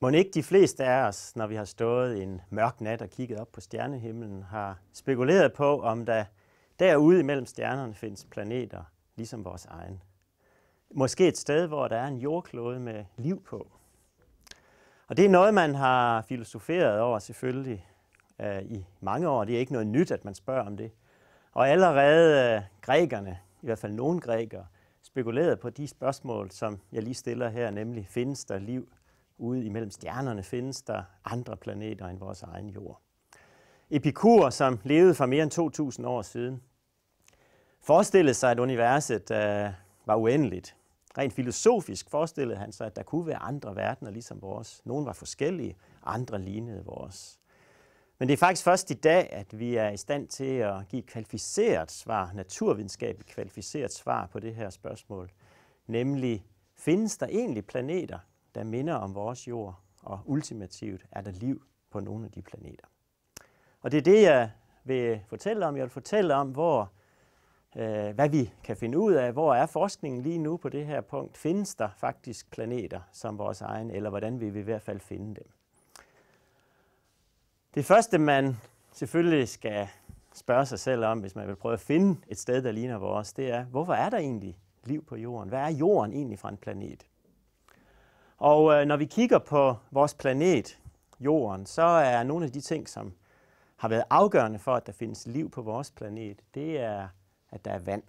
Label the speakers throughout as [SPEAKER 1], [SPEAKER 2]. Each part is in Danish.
[SPEAKER 1] Må ikke de fleste af os, når vi har stået en mørk nat og kigget op på stjernehimlen, har spekuleret på, om der derude imellem stjernerne findes planeter, ligesom vores egen. Måske et sted, hvor der er en jordklode med liv på. Og det er noget, man har filosoferet over selvfølgelig øh, i mange år. Det er ikke noget nyt, at man spørger om det. Og allerede øh, grækerne, i hvert fald nogle grækere, spekulerede på de spørgsmål, som jeg lige stiller her, nemlig findes der liv ude imellem stjernerne findes der andre planeter end vores egen jord. Epikur, som levede for mere end 2.000 år siden, forestillede sig, at universet øh, var uendeligt. Rent filosofisk forestillede han sig, at der kunne være andre verdener ligesom vores. Nogle var forskellige, andre lignede vores. Men det er faktisk først i dag, at vi er i stand til at give et kvalificeret svar, naturvidenskabeligt kvalificeret svar på det her spørgsmål. Nemlig, findes der egentlig planeter, der minder om vores jord, og ultimativt er der liv på nogle af de planeter. Og det er det, jeg vil fortælle om. Jeg vil fortælle om, hvor, øh, hvad vi kan finde ud af. Hvor er forskningen lige nu på det her punkt? Findes der faktisk planeter som vores egen, eller hvordan vil vi i hvert fald finde dem? Det første, man selvfølgelig skal spørge sig selv om, hvis man vil prøve at finde et sted, der ligner vores, det er, hvorfor er der egentlig liv på jorden? Hvad er jorden egentlig fra en planet? Og øh, når vi kigger på vores planet, Jorden, så er nogle af de ting, som har været afgørende for, at der findes liv på vores planet, det er, at der er vand.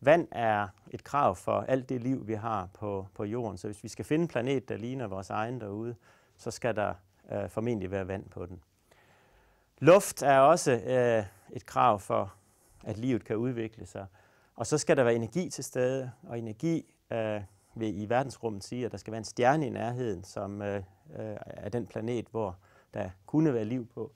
[SPEAKER 1] Vand er et krav for alt det liv, vi har på, på jorden. Så hvis vi skal finde en planet, der ligner vores egen derude, så skal der øh, formentlig være vand på den. Luft er også øh, et krav for, at livet kan udvikle sig. Og så skal der være energi til stede, og energi øh, vil i verdensrummet sige, at der skal være en stjerne i nærheden, som øh, øh, er den planet, hvor der kunne være liv på.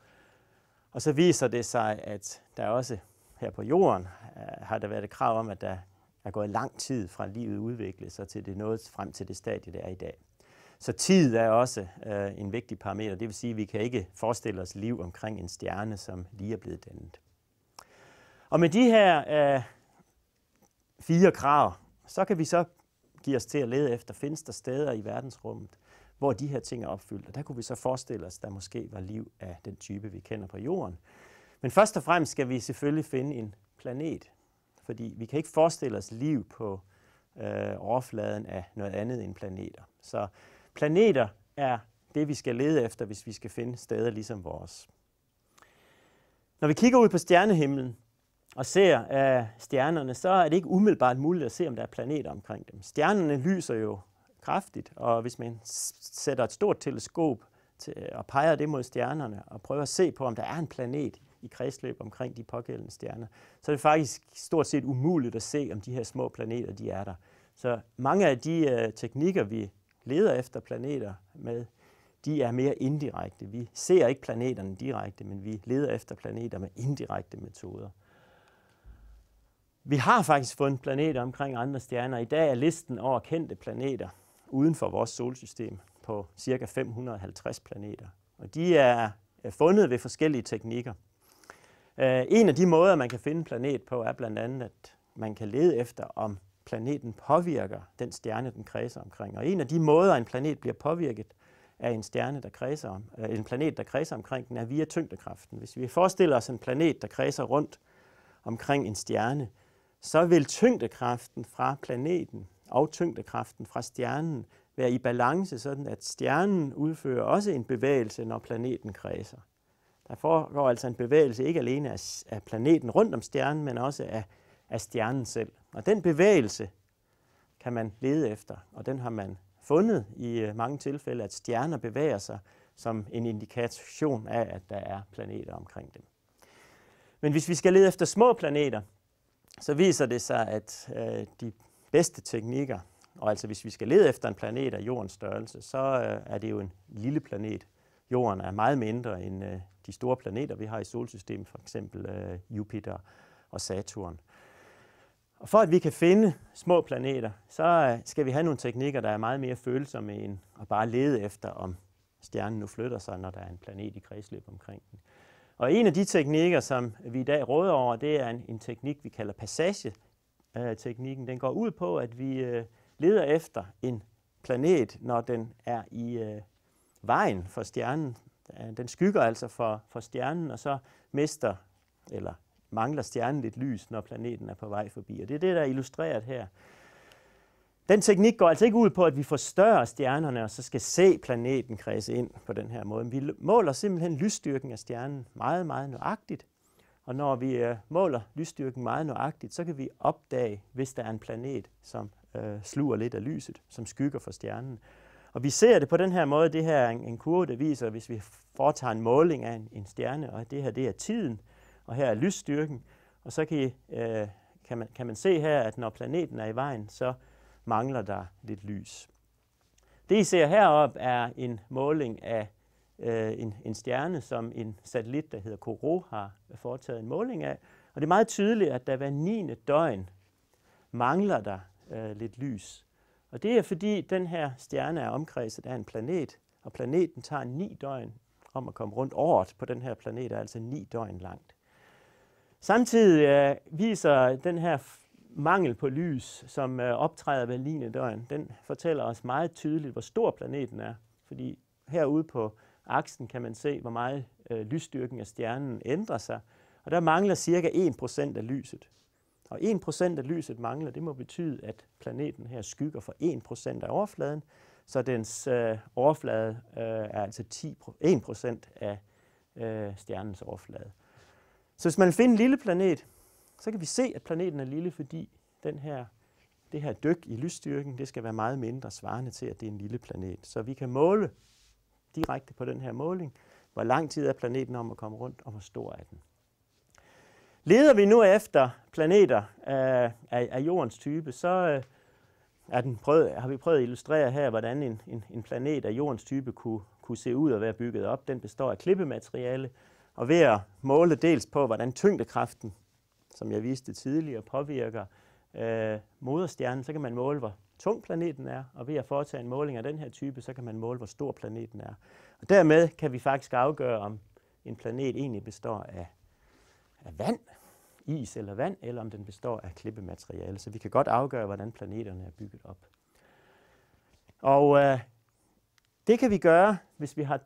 [SPEAKER 1] Og så viser det sig, at der også her på jorden øh, har der været et krav om, at der er gået lang tid fra livet udviklet sig til det nåede frem til det stadie, det er i dag. Så tid er også øh, en vigtig parameter. Det vil sige, at vi kan ikke forestille os liv omkring en stjerne, som lige er blevet dannet. Og med de her øh, fire krav, så kan vi så give os til at lede efter, findes der steder i verdensrummet, hvor de her ting er opfyldt. Og der kunne vi så forestille os, at der måske var liv af den type, vi kender på jorden. Men først og fremmest skal vi selvfølgelig finde en planet, fordi vi kan ikke forestille os liv på øh, overfladen af noget andet end planeter. Så planeter er det, vi skal lede efter, hvis vi skal finde steder ligesom vores. Når vi kigger ud på stjernehimlen, og ser af øh, stjernerne, så er det ikke umiddelbart muligt at se, om der er planeter omkring dem. Stjernerne lyser jo kraftigt, og hvis man sætter et stort teleskop til, og peger det mod stjernerne og prøver at se på, om der er en planet i kredsløb omkring de pågældende stjerner, så er det faktisk stort set umuligt at se, om de her små planeter de er der. Så mange af de øh, teknikker, vi leder efter planeter med, de er mere indirekte. Vi ser ikke planeterne direkte, men vi leder efter planeter med indirekte metoder. Vi har faktisk fundet planeter omkring andre stjerner. I dag er listen over kendte planeter uden for vores solsystem på ca. 550 planeter. Og de er fundet ved forskellige teknikker. Øh, en af de måder, man kan finde en planet på, er blandt andet, at man kan lede efter, om planeten påvirker den stjerne, den kredser omkring. Og en af de måder, en planet bliver påvirket af en, stjerne, der kredser om, øh, en planet, der kredser omkring den, er via tyngdekraften. Hvis vi forestiller os en planet, der kredser rundt omkring en stjerne, så vil tyngdekraften fra planeten og tyngdekraften fra stjernen være i balance, sådan at stjernen udfører også en bevægelse, når planeten kredser. Der foregår altså en bevægelse ikke alene af planeten rundt om stjernen, men også af, af stjernen selv. Og den bevægelse kan man lede efter, og den har man fundet i øh, mange tilfælde, at stjerner bevæger sig som en indikation af, at der er planeter omkring dem. Men hvis vi skal lede efter små planeter, så viser det sig, at øh, de bedste teknikker, og altså hvis vi skal lede efter en planet af jordens størrelse, så øh, er det jo en lille planet. Jorden er meget mindre end øh, de store planeter, vi har i solsystemet, for eksempel øh, Jupiter og Saturn. Og for at vi kan finde små planeter, så øh, skal vi have nogle teknikker, der er meget mere følsomme end at bare lede efter, om stjernen nu flytter sig, når der er en planet i kredsløb omkring den. Og en af de teknikker, som vi i dag råder over, det er en, en teknik, vi kalder passageteknikken. Den går ud på, at vi øh, leder efter en planet, når den er i øh, vejen for stjernen. Øh, den skygger altså for, for stjernen, og så mister eller mangler stjernen lidt lys, når planeten er på vej forbi. Og det er det, der er illustreret her. Den teknik går altså ikke ud på, at vi forstørrer stjernerne, og så skal se planeten kredse ind på den her måde. Vi måler simpelthen lysstyrken af stjernen meget, meget nøjagtigt. Og når vi øh, måler lysstyrken meget nøjagtigt, så kan vi opdage, hvis der er en planet, som øh, sluger lidt af lyset, som skygger for stjernen. Og vi ser det på den her måde. Det her er en, kurve, der viser, hvis vi foretager en måling af en, en stjerne, og det her det er tiden, og her er lysstyrken. Og så kan, I, øh, kan, man, kan man se her, at når planeten er i vejen, så mangler der lidt lys. Det I ser heroppe er en måling af øh, en, en stjerne, som en satellit, der hedder Koro, har foretaget en måling af. Og det er meget tydeligt, at der hver 9. døgn mangler der øh, lidt lys. Og det er fordi den her stjerne er omkredset af en planet, og planeten tager 9 døgn om at komme rundt. Året på den her planet er altså 9 døgn langt. Samtidig øh, viser den her mangel på lys, som øh, optræder ved linedøren, den fortæller os meget tydeligt, hvor stor planeten er. Fordi herude på aksen kan man se, hvor meget øh, lysstyrken af stjernen ændrer sig. Og der mangler cirka 1% af lyset. Og 1% af lyset mangler, det må betyde, at planeten her skygger for 1% af overfladen, så dens øh, overflade øh, er altså 10, 1% af øh, stjernens overflade. Så hvis man finder en lille planet, så kan vi se, at planeten er lille, fordi den her, det her dyk i lysstyrken, det skal være meget mindre svarende til, at det er en lille planet. Så vi kan måle direkte på den her måling, hvor lang tid er planeten om at komme rundt, og hvor stor er den. Leder vi nu efter planeter øh, af, af jordens type, så øh, er den prøvet, har vi prøvet at illustrere her, hvordan en, en, en planet af jordens type kunne, kunne se ud og være bygget op. Den består af klippemateriale, og ved at måle dels på, hvordan tyngdekraften som jeg viste tidligere, påvirker øh, moderstjernen, så kan man måle, hvor tung planeten er, og ved at foretage en måling af den her type, så kan man måle, hvor stor planeten er. Og dermed kan vi faktisk afgøre, om en planet egentlig består af, af vand, is eller vand, eller om den består af klippemateriale. Så vi kan godt afgøre, hvordan planeterne er bygget op. Og øh, det kan vi gøre, hvis vi har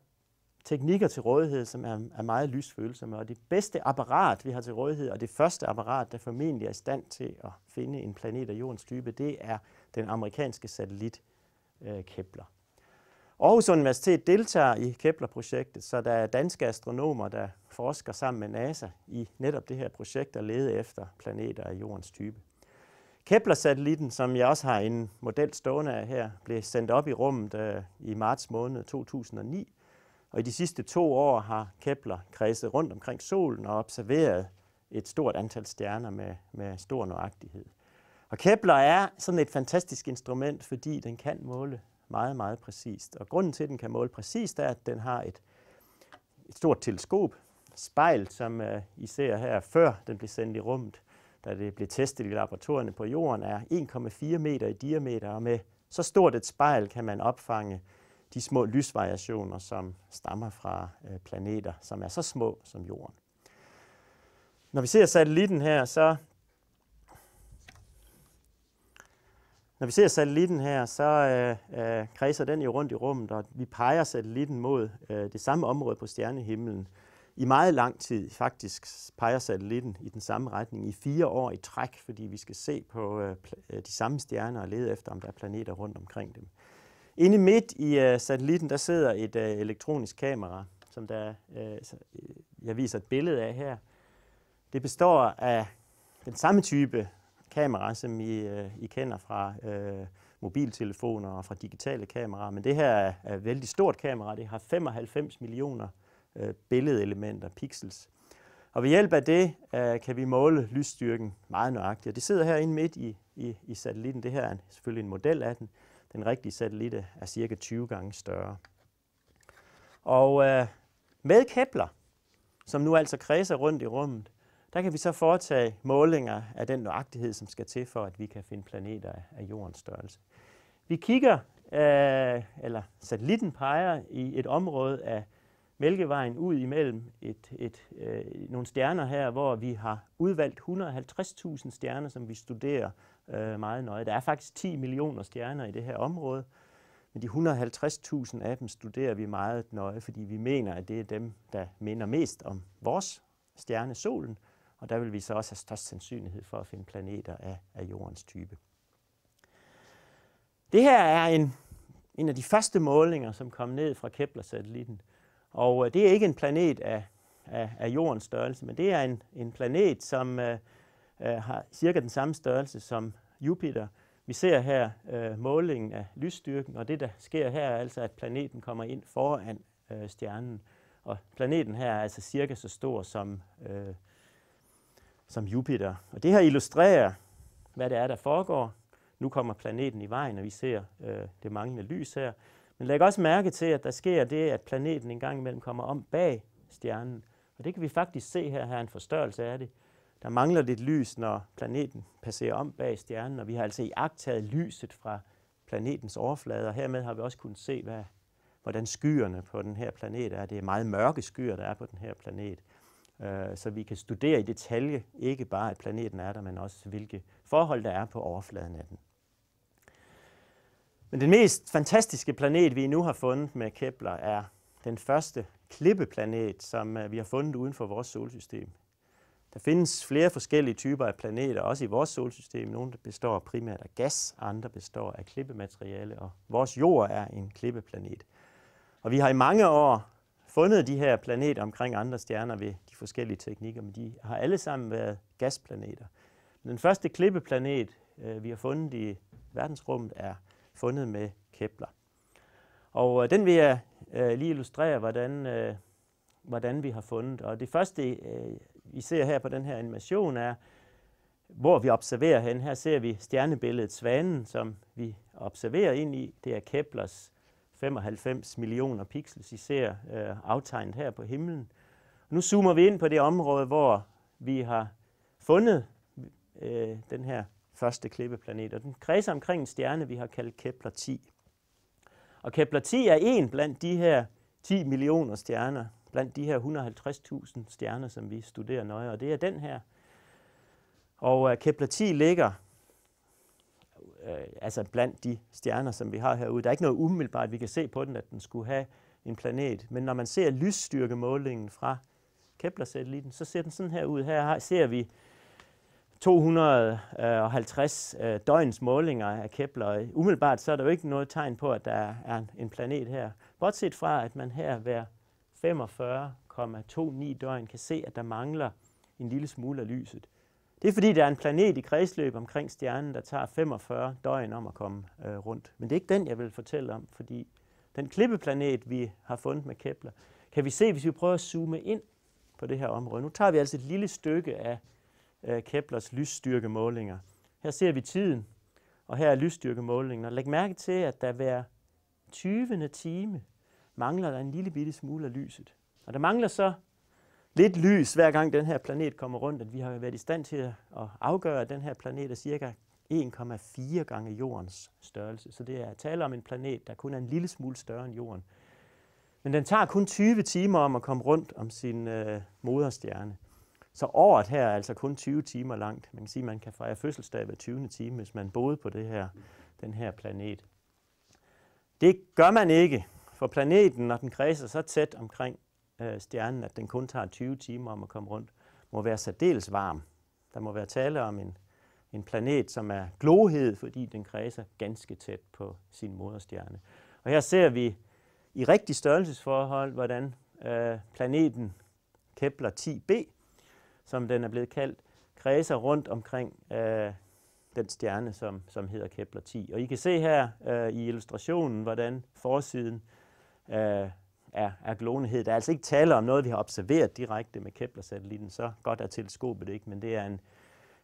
[SPEAKER 1] teknikker til rådighed, som er, er meget lysfølsomme. Og det bedste apparat, vi har til rådighed, og det første apparat, der formentlig er i stand til at finde en planet af jordens type, det er den amerikanske satellit øh, Kepler. Aarhus Universitet deltager i Kepler-projektet, så der er danske astronomer, der forsker sammen med NASA i netop det her projekt og lede efter planeter af jordens type. Kepler-satellitten, som jeg også har en model stående af her, blev sendt op i rummet øh, i marts måned 2009, og i de sidste to år har Kepler kredset rundt omkring solen og observeret et stort antal stjerner med, med stor nøjagtighed. Og Kepler er sådan et fantastisk instrument, fordi den kan måle meget, meget præcist. Og grunden til, at den kan måle præcist, er, at den har et, et stort teleskop, spejl, som uh, I ser her, før den blev sendt i rummet, da det blev testet i laboratorierne på jorden, er 1,4 meter i diameter, og med så stort et spejl kan man opfange de små lysvariationer, som stammer fra øh, planeter, som er så små som Jorden. Når vi ser satellitten her, så Når vi ser satellitten her, så øh, øh, kredser den jo rundt i rummet, og vi peger satellitten mod øh, det samme område på stjernehimlen. I meget lang tid faktisk peger satellitten i den samme retning i fire år i træk, fordi vi skal se på øh, øh de samme stjerner og lede efter, om der er planeter rundt omkring dem. Inde midt i øh, satellitten, der sidder et øh, elektronisk kamera, som der, øh, øh, jeg viser et billede af her. Det består af den samme type kamera, som I, øh, I kender fra øh, mobiltelefoner og fra digitale kameraer, men det her er, et vældig stort kamera. Det har 95 millioner øh, billedelementer, pixels. Og ved hjælp af det øh, kan vi måle lysstyrken meget nøjagtigt. Og det sidder herinde midt i, i, i satellitten. Det her er selvfølgelig en model af den. Den rigtige satellit er cirka 20 gange større. Og øh, med Kepler, som nu altså kredser rundt i rummet, der kan vi så foretage målinger af den nøjagtighed, som skal til for, at vi kan finde planeter af jordens størrelse. Vi kigger, øh, eller satellitten peger i et område af Mælkevejen ud imellem et, et, øh, nogle stjerner her, hvor vi har udvalgt 150.000 stjerner, som vi studerer øh, meget nøje. Der er faktisk 10 millioner stjerner i det her område, men de 150.000 af dem studerer vi meget nøje, fordi vi mener, at det er dem, der minder mest om vores stjerne, solen, og der vil vi så også have størst sandsynlighed for at finde planeter af, af jordens type. Det her er en, en af de første målinger, som kom ned fra Kepler-satellitten. Og øh, det er ikke en planet af, af, af jordens størrelse, men det er en, en planet, som, øh, øh, har cirka den samme størrelse som Jupiter. Vi ser her øh, målingen af lysstyrken, og det, der sker her, er altså, at planeten kommer ind foran øh, stjernen. Og planeten her er altså cirka så stor som, øh, som Jupiter. Og det her illustrerer, hvad det er, der foregår. Nu kommer planeten i vejen, og vi ser øh, det manglende lys her. Men læg også mærke til, at der sker det, at planeten en gang imellem kommer om bag stjernen. Og det kan vi faktisk se her, her en forstørrelse af det. Der mangler lidt lys, når planeten passerer om bag stjernen, og vi har altså iagtaget lyset fra planetens overflade, og hermed har vi også kunnet se, hvad, hvordan skyerne på den her planet er. Det er meget mørke skyer, der er på den her planet. Øh, så vi kan studere i detalje, ikke bare at planeten er der, men også hvilke forhold der er på overfladen af den. Men den mest fantastiske planet, vi nu har fundet med Kepler, er den første klippeplanet, som øh, vi har fundet uden for vores solsystem. Der findes flere forskellige typer af planeter, også i vores solsystem. Nogle består primært af gas, andre består af klippemateriale, og vores jord er en klippeplanet. Og vi har i mange år fundet de her planeter omkring andre stjerner ved de forskellige teknikker, men de har alle sammen været gasplaneter. Den første klippeplanet, øh, vi har fundet i verdensrummet, er fundet med Kepler. Og øh, den vil jeg øh, lige illustrere, hvordan, hvordan vi har fundet. Og det første i ser her på den her animation, er, hvor vi observerer hen. Her ser vi stjernebilledet Svanen, som vi observerer ind i. Det er Keplers 95 millioner pixels, I ser øh, aftegnet her på himlen. Nu zoomer vi ind på det område, hvor vi har fundet øh, den her første klippeplanet, og den kredser omkring en stjerne, vi har kaldt Kepler 10. Og Kepler 10 er en blandt de her 10 millioner stjerner, blandt de her 150.000 stjerner, som vi studerer nøje, og det er den her. Og øh, Kepler 10 ligger øh, altså blandt de stjerner, som vi har herude. Der er ikke noget umiddelbart, vi kan se på den, at den skulle have en planet. Men når man ser lysstyrkemålingen fra kepler satelliten så ser den sådan her ud. Her ser vi 250 øh, døgns målinger af Kepler. Umiddelbart så er der jo ikke noget tegn på, at der er en planet her. Bortset fra, at man her hver 45,29 døgn kan se, at der mangler en lille smule af lyset. Det er fordi, der er en planet i kredsløb omkring stjernen, der tager 45 døgn om at komme øh, rundt. Men det er ikke den, jeg vil fortælle om, fordi den klippeplanet, vi har fundet med Kepler, kan vi se, hvis vi prøver at zoome ind på det her område. Nu tager vi altså et lille stykke af øh, Keplers lysstyrkemålinger. Her ser vi tiden, og her er lysstyrkemålingen. Og læg mærke til, at der hver 20. time mangler der en lille bitte smule af lyset. Og der mangler så lidt lys, hver gang den her planet kommer rundt, at vi har været i stand til at afgøre, at den her planet er cirka 1,4 gange jordens størrelse. Så det er tale om en planet, der kun er en lille smule større end jorden. Men den tager kun 20 timer om at komme rundt om sin øh, moderstjerne. Så året her er altså kun 20 timer langt. Man kan sige, at man kan fejre fødselsdag hver 20. time, hvis man boede på det her, den her planet. Det gør man ikke, for planeten, når den kredser så tæt omkring øh, stjernen, at den kun tager 20 timer om at komme rundt, må være særdeles varm. Der må være tale om en, en planet, som er glohed, fordi den kredser ganske tæt på sin moderstjerne. Og her ser vi i rigtig størrelsesforhold, hvordan øh, planeten Kepler 10b, som den er blevet kaldt, kredser rundt omkring øh, den stjerne, som, som hedder Kepler 10. Og I kan se her øh, i illustrationen, hvordan forsiden øh, øh, er, er glåenhed. Der er altså ikke tale om noget, vi har observeret direkte med Kepler-satellitten, så godt er teleskopet ikke, men det er en,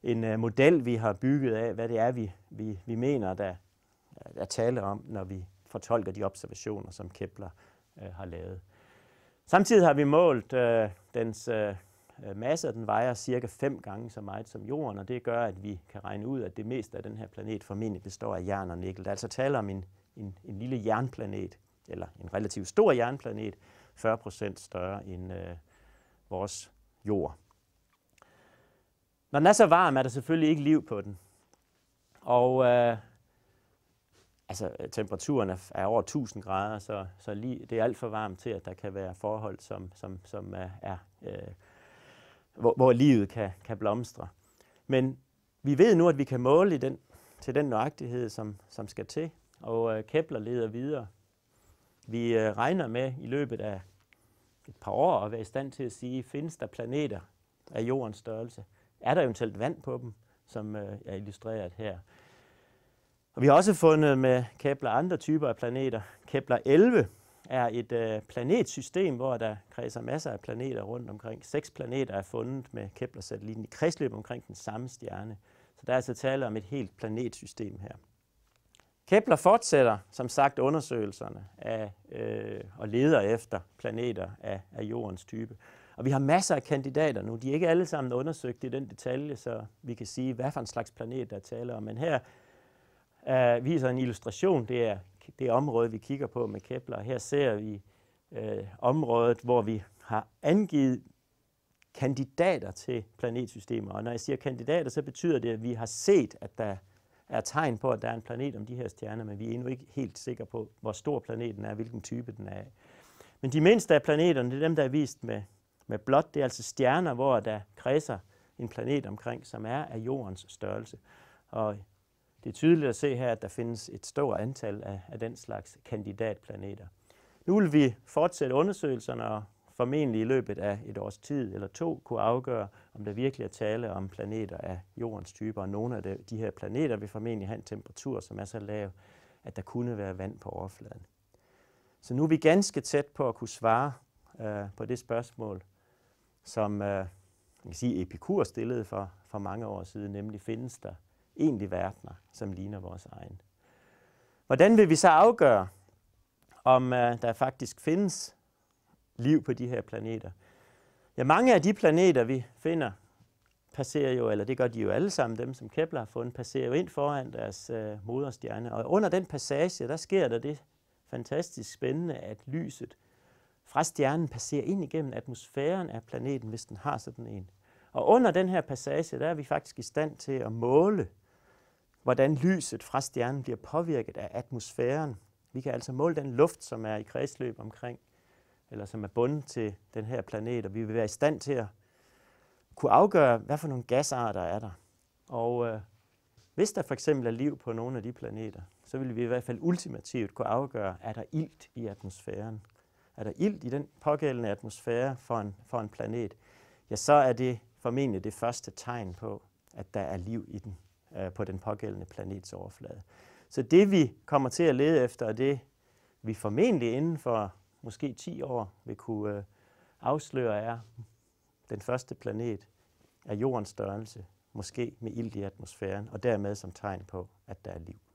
[SPEAKER 1] en øh, model, vi har bygget af, hvad det er, vi, vi, vi mener, der er tale om, når vi fortolker de observationer, som Kepler øh, har lavet. Samtidig har vi målt øh, dens øh, øh, masse, og den vejer cirka fem gange så meget som Jorden, og det gør, at vi kan regne ud, at det meste af den her planet formentlig består af jern og nikkel. Der er altså tale om en, en, en lille jernplanet, eller en relativt stor jernplanet, 40 procent større end øh, vores jord. Når den er så varm, er der selvfølgelig ikke liv på den. Og øh, altså, temperaturen er, er over 1000 grader, så, så lige, det er alt for varmt til, at der kan være forhold, som, som, som er, er øh, hvor, hvor livet kan, kan blomstre. Men vi ved nu, at vi kan måle i den, til den nøjagtighed, som, som skal til, og øh, Kepler leder videre vi øh, regner med i løbet af et par år at være i stand til at sige, findes der planeter af jordens størrelse? Er der eventuelt vand på dem, som øh, er illustreret her? Og vi har også fundet med Kepler andre typer af planeter. Kepler 11 er et øh, planetsystem, hvor der kredser masser af planeter rundt omkring. Seks planeter er fundet med Kepler-satellitten i kredsløb omkring den samme stjerne. Så der er altså tale om et helt planetsystem her. Kepler fortsætter som sagt undersøgelserne af øh, og leder efter planeter af, af jordens type. Og vi har masser af kandidater nu. De er ikke alle sammen undersøgt i den detalje, så vi kan sige, hvad for en slags planet der taler om. Men her øh, viser en illustration, det er det område, vi kigger på med Kepler. Her ser vi øh, området, hvor vi har angivet kandidater til planetsystemer. Og når jeg siger kandidater, så betyder det, at vi har set, at der er tegn på, at der er en planet om de her stjerner, men vi er endnu ikke helt sikre på, hvor stor planeten er, hvilken type den er Men de mindste af planeterne, det er dem, der er vist med, med blåt. Det er altså stjerner, hvor der kredser en planet omkring, som er af jordens størrelse. Og det er tydeligt at se her, at der findes et stort antal af, af den slags kandidatplaneter. Nu vil vi fortsætte undersøgelserne og formentlig i løbet af et års tid eller to kunne afgøre, om der virkelig er tale om planeter af jordens typer. Og nogle af de her planeter vil formentlig have en temperatur, som er så lav, at der kunne være vand på overfladen. Så nu er vi ganske tæt på at kunne svare øh, på det spørgsmål, som øh, man kan sige, Epikur stillede for, for mange år siden, nemlig findes der egentlig verdener, som ligner vores egen? Hvordan vil vi så afgøre, om øh, der faktisk findes liv på de her planeter. Ja, mange af de planeter, vi finder, passerer jo, eller det gør de jo alle sammen, dem som Kepler har fundet, passerer jo ind foran deres øh, moderstjerne. Og under den passage, der sker der det fantastisk spændende, at lyset fra stjernen passerer ind igennem atmosfæren af planeten, hvis den har sådan en. Og under den her passage, der er vi faktisk i stand til at måle, hvordan lyset fra stjernen bliver påvirket af atmosfæren. Vi kan altså måle den luft, som er i kredsløb omkring eller som er bundet til den her planet, og vi vil være i stand til at kunne afgøre, hvad for nogle gasarter er der. Og øh, hvis der for eksempel er liv på nogle af de planeter, så vil vi i hvert fald ultimativt kunne afgøre, er der ilt i atmosfæren? Er der ilt i den pågældende atmosfære for en, for en planet? Ja, så er det formentlig det første tegn på, at der er liv i den, øh, på den pågældende planets overflade. Så det vi kommer til at lede efter, og det vi formentlig inden for måske 10 år vil kunne øh, afsløre, er den første planet af jordens størrelse, måske med ilt i atmosfæren, og dermed som tegn på, at der er liv.